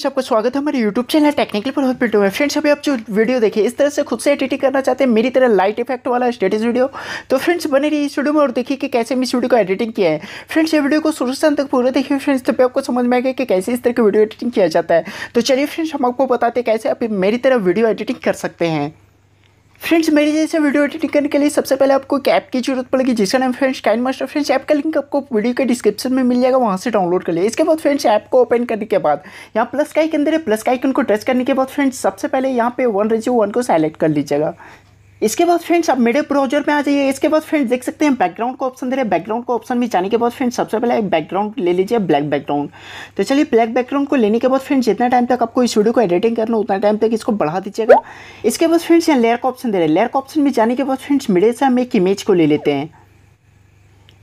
friends आपका स्वागत है हमारे यूट्यूब चैनल टेक्निकल पर हॉस्पिटल में फ्रेंड्स अभी आप जो वीडियो देखिए इस तरह से खुद से एडिटिंग करना चाहते हैं मेरी तरह लाइट इफेक्ट वाला स्टेटस वीडियो तो फ्रेंड्स बने रही इस वीडियो में और देखिए कि कैसे मैं इस वीडियो को एडिटिंग किया है फ्रेंड्स ये वीडियो को शुरू से तक पूरा देखिए फ्रेंड्स तो आपको समझ में आएगा कि कैसे इस तरह की वीडियो एडिटिंग किया जाता है तो चलिए फ्रेंड्स हम आपको बताते हैं कैसे आप मेरी तरह वीडियो एडिटिंग कर सकते हैं फ्रेंड्स मेरे जैसे वीडियो एडिटिंग करने के लिए सबसे पहले आपको एक ऐप की जरूरत पड़ेगी जिसका नाम friends Kine master friends app का लिंक आपको वीडियो के डिस्क्रिप्शन में मिल जाएगा वहाँ से डाउनलोड कर लिया इसके बाद फ्रेंड्स ऐप को ओपन करने के बाद यहाँ प्लस का आइकन दे रहे प्लस का आइकन को टच करने के बाद फ्रेंड्स सबसे पहले यहाँ पे वन रेजियो वन को सेलेक्ट कर लीजिएगा इसके बाद फ्रेंड्स आप मेरे ब्राउजर में आ जाइए इसके बाद फ्रेंड्स देख सकते हैं बैकग्राउंड का ऑप्शन दे रहे हैं बैकग्राउंड का ऑप्शन में जाने के बाद फ्रेंड्स सबसे पहले एक बैकग्राउंड ले लीजिए ब्लैक बैकग्राउंड तो चलिए ब्लैक बैकग्राउंड को लेने के बाद फ्रेंड्स जितना टाइम तक आपको इस वीडियो को एडिटिंग करना उतना टाइम तक इसको बढ़ा दीजिएगा इसके बाद फ्रेंड्स यहाँ लेयर का ऑप्शन दे रहे हैं लेयर का ऑप्शन में जाने के बाद फ्रेंड्स मेरे से हम एक इमेज को ले लेते हैं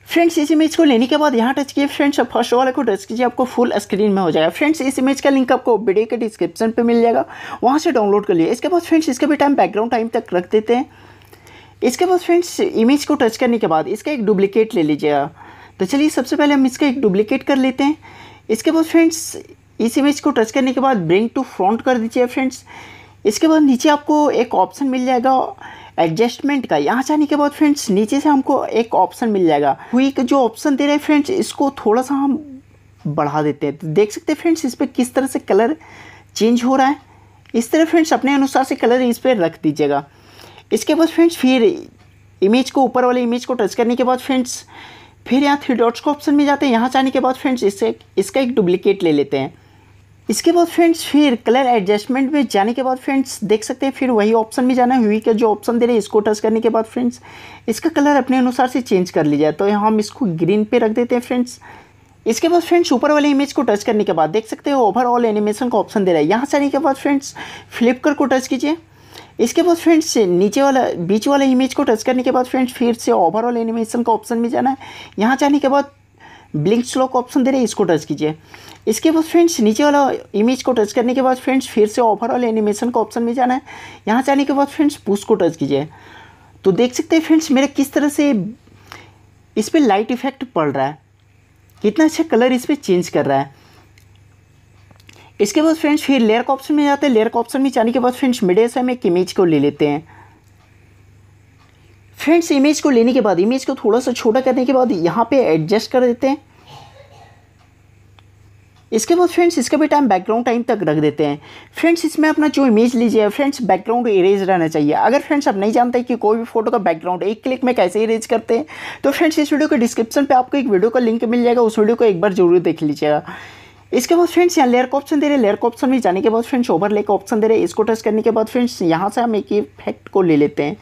फ्रेंड्स इस इमेज को लेने के बाद यहाँ टच किए फ्रेंड्स और फर्स्ट वाले को टच कीजिए आपको फुल स्क्रीन में हो जाएगा फ्रेंड्स इस इमेज का लिंक आपको वीडियो के डिस्क्रिप्शन पे मिल जाएगा वहाँ से डाउनलोड कर लिए इसके बाद फ्रेंड्स इसका भी टाइम बैकग्राउंड टाइम तक रख देते हैं इसके बाद फ्रेंड्स इमेज को टच करने के बाद इसका एक डुप्लीकेट ले लीजिएगा तो चलिए सबसे पहले हम इसका एक डुप्लीकेट कर लेते हैं इसके बाद फ्रेंड्स इस इमेज को टच करने के बाद ब्रिंग टू फ्रंट कर दीजिए फ्रेंड्स इसके बाद नीचे आपको एक ऑप्शन मिल जाएगा एडजस्टमेंट का यहाँ जाने के बाद फ्रेंड्स नीचे से हमको एक ऑप्शन मिल जाएगा क्विक जो ऑप्शन दे रहे हैं फ्रेंड्स इसको थोड़ा सा हम बढ़ा देते हैं तो देख सकते हैं फ्रेंड्स इस पर किस तरह से कलर चेंज हो रहा है इस तरह फ्रेंड्स अपने अनुसार से कलर इस पर रख दीजिएगा इसके बाद फ्रेंड्स फिर इमेज को ऊपर वाले इमेज को टच करने के बाद फ्रेंड्स फिर यहाँ थ्री डॉट्स का ऑप्शन में जाते हैं यहाँ जाने के बाद फ्रेंड्स इससे इसका एक डुप्लीकेट ले लेते हैं इसके बाद फ्रेंड्स फिर कलर एडजस्टमेंट में जाने के बाद फ्रेंड्स देख सकते हैं फिर वही ऑप्शन में जाना हुई का जो ऑप्शन दे रहे हैं इसको टच करने के बाद फ्रेंड्स इसका कलर अपने अनुसार से चेंज कर जाए तो हम इसको ग्रीन पे रख देते हैं फ्रेंड्स इसके बाद फ्रेंड्स ऊपर वाले इमेज को टच करने के बाद देख सकते हो ओवरऑल एनिमेशन का ऑप्शन दे रहा है यहाँ से आने के बाद फ्रेंड्स फ्लिपकर को टच कीजिए इसके बाद फ्रेंड्स नीचे वाला बीच वाला इमेज को टच करने के बाद फ्रेंड्स फिर से ओवरऑल एनिमेशन का ऑप्शन में जाना है यहाँ जाने के बाद ब्लिंक स्लो का ऑप्शन दे रहे हैं इसको टच कीजिए इसके बाद फ्रेंड्स नीचे वाला इमेज को टच करने के बाद फ्रेंड्स फिर से ओवरऑल एनिमेशन का ऑप्शन में जाना है यहाँ जाने के बाद फ्रेंड्स पुश को टच कीजिए तो देख सकते हैं फ्रेंड्स मेरा किस तरह से इस पर लाइट इफेक्ट पड़ रहा है कितना अच्छा कलर इस पर चेंज कर रहा है इसके बाद फ्रेंड्स फिर लेयर का ऑप्शन में जाते हैं लेयर का ऑप्शन में जाने के बाद फ्रेंड्स मिडे से हम एक इमेज को ले लेते हैं फ्रेंड्स इमेज को लेने के बाद इमेज को थोड़ा सा छोटा करने के बाद यहाँ पे एडजस्ट कर देते हैं इसके बाद फ्रेंड्स इसका भी टाइम बैकग्राउंड टाइम तक रख देते हैं फ्रेंड्स इसमें अपना जो इमेज लीजिए फ्रेंड्स बैकग्राउंड इरेज रहना चाहिए अगर फ्रेंड्स आप नहीं जानते कि कोई भी फोटो का बैकग्राउंड एक क्लिक में कैसे इरेज करते हैं तो फ्रेंड्स इस वीडियो के डिस्क्रिप्शन पर आपको एक वीडियो का लिंक मिल जाएगा उस वीडियो को एक बार जरूर देख लीजिएगा इसके बाद फ्रेंड्स यहाँ लेयर का ऑप्शन दे रहे हैं लेयर का ऑप्शन में जाने के बाद फ्रेंड्स ओवर का ऑप्शन दे रहे हैं इसको टच करने के बाद फ्रेंड्स यहाँ से हम एक इफेक्ट को ले लेते हैं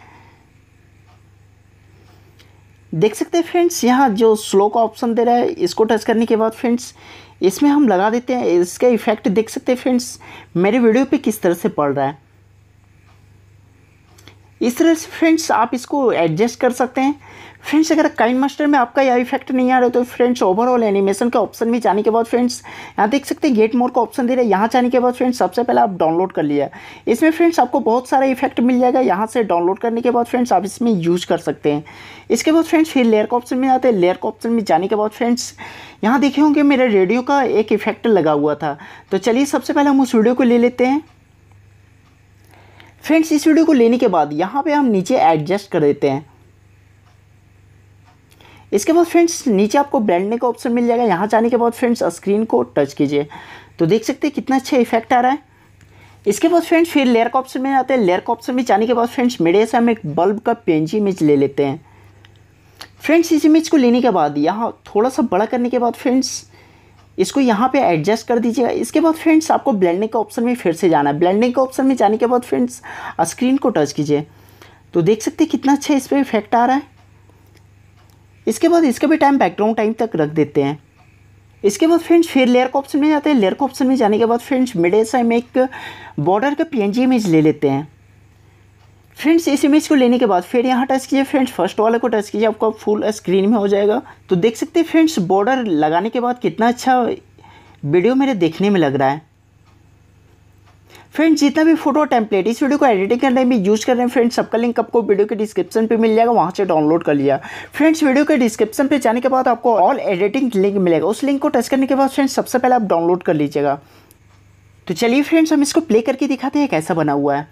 देख सकते हैं फ्रेंड्स यहाँ जो स्लो का ऑप्शन दे रहा है इसको टच करने के बाद फ्रेंड्स इसमें हम लगा देते हैं इसका इफेक्ट देख सकते हैं फ्रेंड्स मेरे वीडियो पे किस तरह से पड़ रहा है इस तरह से फ्रेंड्स आप इसको एडजस्ट कर सकते हैं फ्रेंड्स अगर काइन मास्टर में आपका यह इफेक्ट नहीं आ रहा तो फ्रेंड्स ओवरऑल एनिमेशन के ऑप्शन में जाने के बाद फ्रेंड्स यहाँ देख सकते हैं गेट मोर का ऑप्शन दे रहा है यहाँ जाने के बाद फ्रेंड्स सबसे पहले आप डाउनलोड कर लिया इसमें फ्रेंड्स आपको बहुत सारा इफेक्ट मिल जाएगा यहाँ से डाउनलोड करने के बाद फ्रेंड्स आप इसमें यूज कर सकते हैं इसके बाद फ्रेंड्स फिर लेयर का ऑप्शन में आते हैं लेयर का ऑप्शन में जाने के बाद फ्रेंड्स यहाँ देखे होंगे मेरे रेडियो का एक इफेक्ट लगा हुआ था तो चलिए सबसे पहले हम उस वीडियो को ले लेते हैं फ्रेंड्स इस वीडियो को लेने के बाद यहाँ पे हम नीचे एडजस्ट कर देते हैं इसके बाद फ्रेंड्स नीचे आपको ब्रांडने का ऑप्शन मिल जाएगा यहाँ जाने के बाद फ्रेंड्स स्क्रीन को टच कीजिए तो देख सकते हैं कितना अच्छा इफेक्ट आ रहा है इसके बाद फ्रेंड्स फिर लेयर का ऑप्शन में आते हैं लेयर का ऑप्शन में जाने के बाद फ्रेंड्स मेरे से हम एक बल्ब का पेंजी इमेज ले लेते हैं फ्रेंड्स इस इमेज को लेने के बाद यहाँ थोड़ा सा बड़ा करने के बाद फ्रेंड्स इसको यहाँ पे एडजस्ट कर दीजिएगा इसके बाद फ्रेंड्स आपको ब्लेंडिंग के ऑप्शन में फिर से जाना है ब्लेंडिंग के ऑप्शन में जाने के बाद फ्रेंड्स स्क्रीन को टच कीजिए तो देख सकते हैं कितना अच्छा इस पर इफेक्ट आ रहा है इसके बाद इसका भी टाइम बैकग्राउंड टाइम तक रख देते हैं इसके बाद फ्रेंड्स फिर लेयर का ऑप्शन में जाते हैं लेयर का ऑप्शन में जाने के बाद फ्रेंड्स मिडे से हम एक बॉर्डर का जी इमेज ले लेते हैं फ्रेंड्स इस इमेज को लेने के बाद फिर यहाँ टच कीजिए फ्रेंड्स फर्स्ट वाले को टच कीजिए आपका फुल स्क्रीन में हो जाएगा तो देख सकते हैं फ्रेंड्स बॉर्डर लगाने के बाद कितना अच्छा वीडियो मेरे देखने में लग रहा है फ्रेंड्स जितना भी फोटो टेम्पलेट इस वीडियो को एडिटिंग करने में यूज़ कर रहे हैं फ्रेंड्स सबका लिंक आपको वीडियो के डिस्क्रिप्शन पे मिल जाएगा वहाँ से डाउनलोड कर लिया फ्रेंड्स वीडियो के डिस्क्रिप्शन पे जाने के बाद आपको ऑल एडिटिंग लिंक मिलेगा उस लिंक को टच करने के बाद फ्रेंड्स सबसे पहले आप डाउनलोड कर लीजिएगा तो चलिए फ्रेंड्स हम इसको प्ले करके दिखाते हैं कैसा बना हुआ है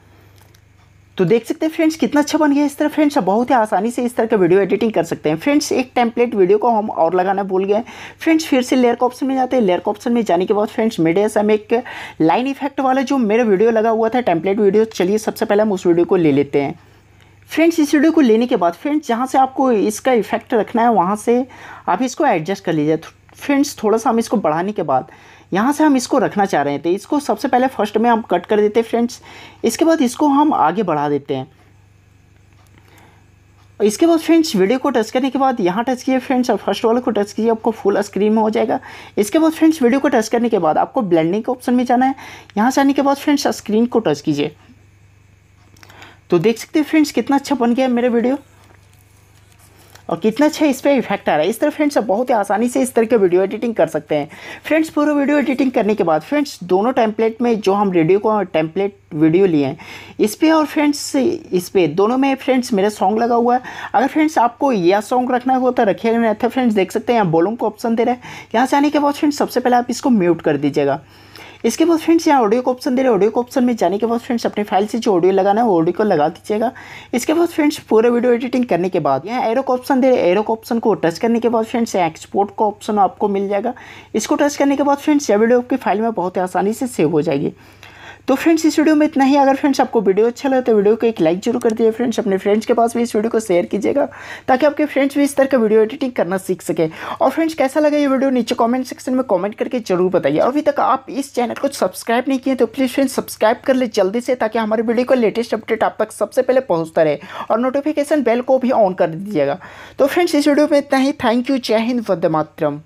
तो देख सकते हैं फ्रेंड्स कितना अच्छा बन गया इस तरह फ्रेंड्स बहुत ही आसानी से इस तरह का वीडियो एडिटिंग कर सकते हैं फ्रेंड्स एक टेम्पलेट वीडियो को हम और लगाना भूल गए फ्रेंड्स फिर से लेयर का ऑप्शन में जाते हैं लेयर का ऑप्शन में जाने के बाद फ्रेंड्स मीडिया से हम एक लाइन इफेक्ट वाला जो मेरा वीडियो लगा हुआ था टेम्पलेट वीडियो चलिए सबसे पहले हम उस वीडियो को ले लेते हैं फ्रेंड्स इस वीडियो को लेने के बाद फ्रेंड्स जहाँ से आपको इसका इफेक्ट रखना है वहाँ से आप इसको एडजस्ट कर लीजिए फ्रेंड्स थोड़ा सा हम इसको बढ़ाने के बाद यहाँ से हम इसको रखना चाह रहे थे इसको सबसे पहले फर्स्ट में हम कट कर देते फ्रेंड्स इसके बाद इसको हम आगे बढ़ा देते हैं इसके बाद फ्रेंड्स वीडियो को टच करने के बाद यहाँ टच किए फ्रेंड्स और फर्स्ट वाले को टच कीजिए आपको फुल स्क्रीन में हो जाएगा इसके बाद फ्रेंड्स वीडियो को टच करने के बाद आपको ब्लेंडिंग के ऑप्शन में जाना है यहाँ से आने के बाद फ्रेंड्स स्क्रीन को टच कीजिए तो देख सकते हैं फ्रेंड्स कितना अच्छा बन गया मेरा वीडियो और कितना अच्छा इस पर इफेक्ट आ रहा है इस तरह फ्रेंड्स आप बहुत ही आसानी से इस तरह के वीडियो एडिटिंग कर सकते हैं फ्रेंड्स पूरा वीडियो एडिटिंग करने के बाद फ्रेंड्स दोनों टेम्पलेट में जो हम रेडियो को टेम्पलेट वीडियो लिए हैं इस पर और फ्रेंड्स इस पर दोनों में फ्रेंड्स मेरा सॉन्ग लगा हुआ है अगर फ्रेंड्स आपको यह सॉन्ग रखना हो तो रखिएगा नहीं फ्रेंड्स तो देख सकते हैं यहाँ वॉलूम को ऑप्शन दे रहा है यहाँ से आने के बाद फ्रेंड्स सबसे पहले आप इसको म्यूट कर दीजिएगा इसके बाद फ्रेंड्स यहाँ ऑडियो का ऑप्शन दे रहे हैं ऑडियो का ऑप्शन में जाने के बाद फ्रेंड्स अपनी फाइल से जो ऑडियो लगाना है वो ऑडियो को लगा दीजिएगा इसके बाद फ्रेंड्स पूरे वीडियो एडिटिंग करने के बाद यहाँ एरो का ऑप्शन दे रहे एरो का ऑप्शन को टच करने के बाद फ्रेंड्स यहाँ एक्सपोर्ट का ऑप्शन आपको मिल जाएगा इसको टच करने के बाद फ्रेंड्स यह वीडियो आपकी फाइल में बहुत आसानी से सेव हो जाएगी तो फ्रेंड्स इस वीडियो में इतना ही अगर फ्रेंड्स आपको वीडियो अच्छा लगे तो वीडियो को एक लाइक जरूर कर दिए फ्रेंड्स अपने फ्रेंड्स के पास भी इस वीडियो को शेयर कीजिएगा ताकि आपके फ्रेंड्स भी इस तरह का वीडियो एडिटिंग करना सीख सके और फ्रेंड्स कैसा लगा ये वीडियो नीचे कॉमेंट सेक्शन में कॉमेंट करके जरूर बताइए अभी तक आप इस चैनल को सब्सक्राइब नहीं किए तो प्लीज़ फ्रेंड्स सब्सक्राइब कर ले जल्दी से ताकि हमारे वीडियो का लेटेस्ट अपडेट आप तक सबसे पहले पहुँचता रहे और नोटिफिकेशन बेल को भी ऑन कर दीजिएगा तो फ्रेंड्स इस वीडियो में इतना ही थैंक यू जय हिंद वंदे मातरम